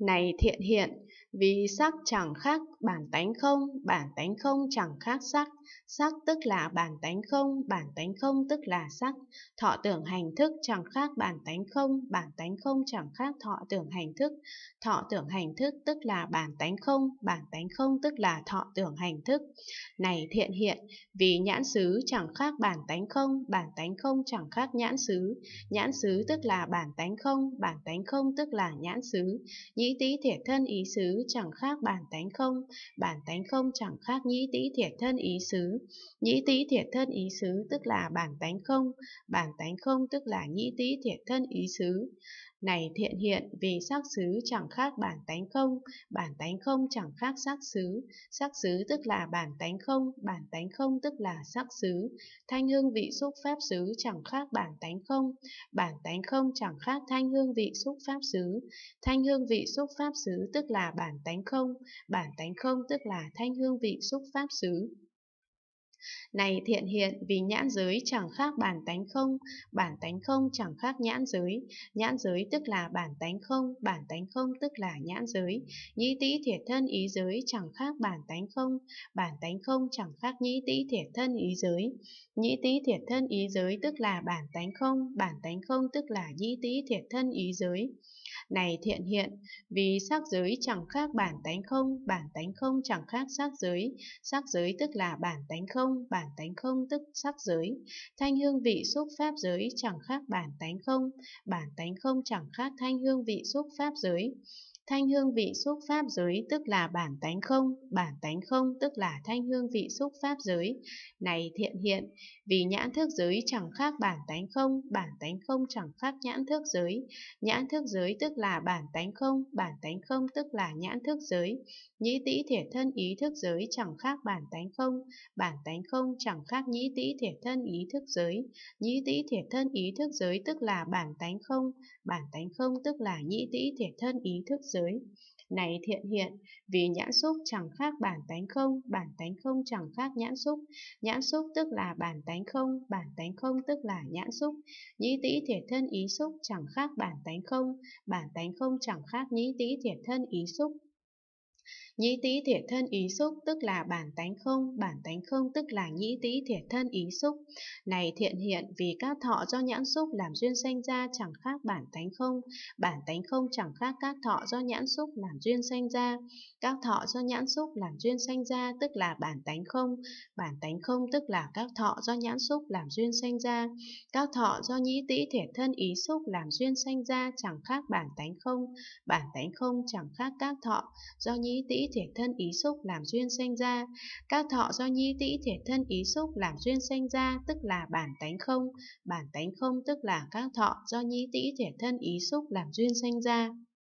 Này thiện hiện, vì sắc chẳng khác bản tánh không, bản tánh không chẳng khác sắc, sắc tức là bản tánh không, bản tánh không tức là sắc, thọ tưởng hành thức chẳng khác bản tánh không, bản tánh không chẳng khác thọ tưởng hành thức, thọ tưởng hành thức tức là bản tánh không, bản tánh không tức là thọ tưởng hành thức. Này thiện hiện, vì nhãn xứ chẳng khác bản tánh không, bản tánh không chẳng khác nhãn xứ, nhãn xứ tức là bản tánh không, bản tánh không tức là nhãn xứ. Nhị nhĩ tý thiệt thân ý xứ chẳng khác bản tánh không, bản tánh không chẳng khác nhĩ tý thiệt thân ý xứ. Nhĩ tý thiệt thân ý xứ tức là bản tánh không, bản tánh không tức là nhĩ tý thiệt thân ý xứ. Này thiện hiện vì sắc xứ chẳng khác bản tánh không, bản tánh không chẳng khác sắc xứ, sắc xứ tức là bản tánh không, bản tánh không tức là sắc xứ, thanh hương vị xúc pháp xứ chẳng khác bản tánh không, bản tánh không chẳng khác thanh hương vị xúc pháp xứ, thanh hương vị xúc pháp xứ tức là bản tánh không, bản tánh không tức là thanh hương vị xúc pháp xứ. Này thiện hiện vì nhãn giới chẳng khác bản tánh không, bản tánh không chẳng khác nhãn giới, nhãn giới tức là bản tánh không, bản tánh không tức là nhãn giới. Nhĩ tĩ thiệt thân ý giới chẳng khác bản tánh không, bản tánh không chẳng khác nhĩ tĩ thiệt thân ý giới. Nhĩ tĩ thiệt thân ý giới tức là bản tánh không, bản tánh không tức là nhĩ tĩ thiệt thân ý giới. Này thiện hiện, vì sắc giới chẳng khác bản tánh không, bản tánh không chẳng khác sắc giới, sắc giới tức là bản tánh không, không, bản tánh không tức sắc giới. Thanh hương vị xúc pháp giới chẳng khác bản tánh không, bản tánh không chẳng khác thanh hương vị xúc pháp giới. Thanh hương vị xúc pháp giới tức là bản tánh không, bản tánh không tức là thanh hương vị xúc pháp giới. Này thiện hiện, vì nhãn thức giới chẳng khác bản tánh không, bản tánh không chẳng khác nhãn thức giới. Nhãn thức giới tức là bản tánh không, bản tánh không tức là nhãn thức giới. Nhĩ tĩ thể thân ý thức giới chẳng khác bản tánh không, bản tánh không chẳng khác nhĩ tĩ thể thân ý thức giới. Nhĩ tĩ thể thân ý thức giới tức là bản tánh không, bản tánh không tức là nhĩ tĩ thể thân ý thức giới giới. Này thiện hiện, vì nhãn xúc chẳng khác bản tánh không, bản tánh không chẳng khác nhãn xúc. Nhãn xúc tức là bản tánh không, bản tánh không tức là nhãn xúc. Nhĩ tỷ thể thân ý xúc chẳng khác bản tánh không, bản tánh không chẳng khác nhĩ tỷ thể thân ý xúc. Nhĩ tý thiệt thân ý xúc tức là bản tánh không, bản tánh không tức là nhĩ tý thiệt thân ý xúc. Này thiện hiện vì các thọ do nhãn xúc làm duyên sanh ra chẳng khác bản tánh không, bản tánh không chẳng khác các thọ do nhãn xúc làm duyên sanh ra. Các thọ do nhãn xúc làm duyên sanh ra tức là bản tánh không, bản tánh không tức là các thọ do nhãn xúc làm duyên sanh ra. Các thọ do nhĩ tý thiệt thân ý xúc làm duyên sanh ra chẳng khác bản tánh không, bản tánh không chẳng khác các thọ do nhĩ tý thể thân ý xúc làm duyên sanh ra, các thọ do nhi tĩ thể thân ý xúc làm duyên sanh ra tức là bản tánh không, bản tánh không tức là các thọ do nhi tĩ thể thân ý xúc làm duyên sanh ra.